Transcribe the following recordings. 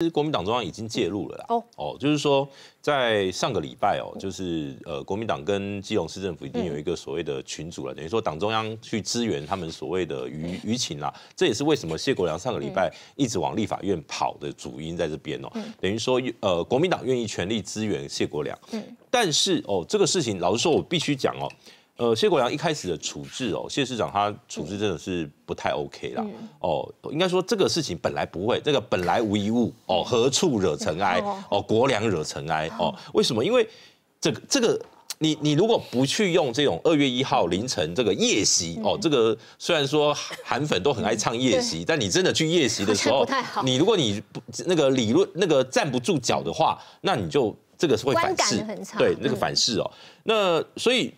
其实国民党中央已经介入了啦。哦哦，就是说，在上个礼拜哦，就是呃，国民党跟基隆市政府已经有一个所谓的群组了，等于说党中央去支援他们所谓的舆舆情啦。这也是为什么谢国良上个礼拜一直往立法院跑的主因在这边哦。等于说，呃，国民党愿意全力支援谢国良。嗯。但是哦，这个事情老实说，我必须讲哦。呃，谢国良一开始的处置哦，谢市长他处置真的是不太 OK 啦。哦。应该说这个事情本来不会，这个本来无一物哦，何处惹尘埃哦？国良惹尘埃哦？为什么？因为这个这个，你你如果不去用这种二月一号凌晨这个夜袭哦，这个虽然说韩粉都很爱唱夜袭，但你真的去夜袭的时候你如果你不那个理论那个站不住脚的话，那你就这个是会反噬，对那个反噬哦。那所以。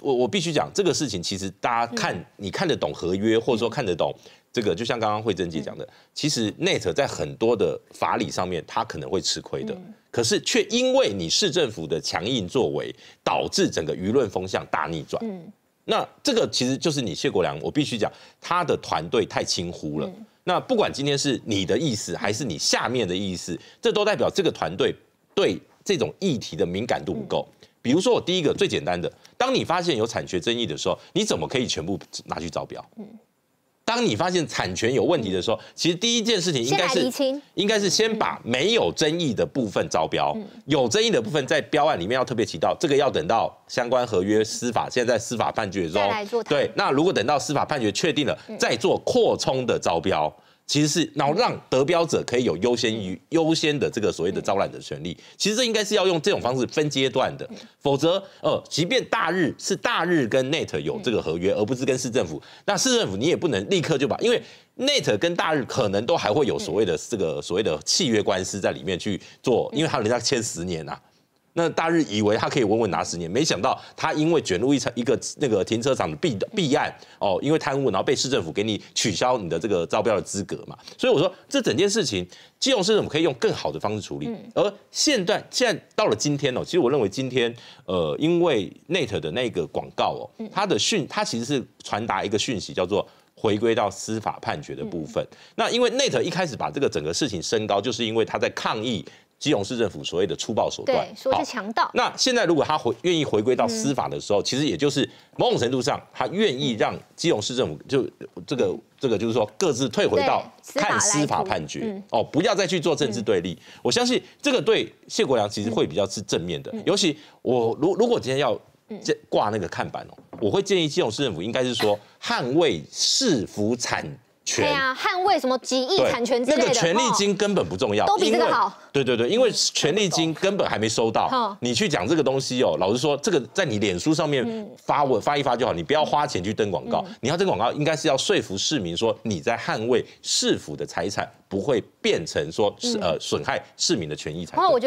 我我必须讲这个事情，其实大家看你看得懂合约，或者说看得懂这个，就像刚刚慧珍姐讲的，其实 Net 在很多的法理上面，他可能会吃亏的。可是却因为你市政府的强硬作为，导致整个舆论风向大逆转。嗯，那这个其实就是你谢国良，我必须讲他的团队太轻忽了。那不管今天是你的意思，还是你下面的意思，这都代表这个团队对这种议题的敏感度不够。比如说，我第一个最简单的，当你发现有产权争议的时候，你怎么可以全部拿去招标？嗯，当你发现产权有问题的时候，其实第一件事情应该是应该是先把没有争议的部分招标，有争议的部分在标案里面要特别提到，这个要等到相关合约司法，现在在司法判决中对，那如果等到司法判决确定了，再做扩充的招标。其实是然后让得标者可以有优先于优先的这个所谓的招揽的权利。其实这应该是要用这种方式分阶段的，否则呃，即便大日是大日跟 Net 有这个合约，而不是跟市政府，那市政府你也不能立刻就把，因为 Net 跟大日可能都还会有所谓的这个所谓的契约官司在里面去做，因为他人家签十年呐。那大日以为他可以稳稳拿十年，没想到他因为卷入一场一个那个停车场的弊弊案哦，因为贪污，然后被市政府给你取消你的这个招标的资格嘛。所以我说这整件事情，金融是怎么可以用更好的方式处理？而现段现在到了今天哦，其实我认为今天呃，因为 Net 的那个广告哦，它的讯它其实是传达一个讯息，叫做回归到司法判决的部分。那因为 Net 一开始把这个整个事情升高，就是因为他在抗议。基隆市政府所谓的粗暴手段，说是强盗。那现在如果他回愿意回归到司法的时候，其实也就是某种程度上，他愿意让基隆市政府就这个这个，就是说各自退回到看司法判决哦，不要再去做政治对立。我相信这个对谢国良其实会比较是正面的。尤其我如如果今天要挂那个看板哦，我会建议基隆市政府应该是说捍卫市府产。对呀，捍卫什么几亿产权之类的，那个权利金根本不重要，都比这个好。对对对，因为权利金根本还没收到，你去讲这个东西哦。老实说，这个在你脸书上面发文发一发就好，你不要花钱去登广告。你要这个广告，应该是要说服市民说你在捍卫市府的财产不会变成说呃损害市民的权益才。产。后我觉得。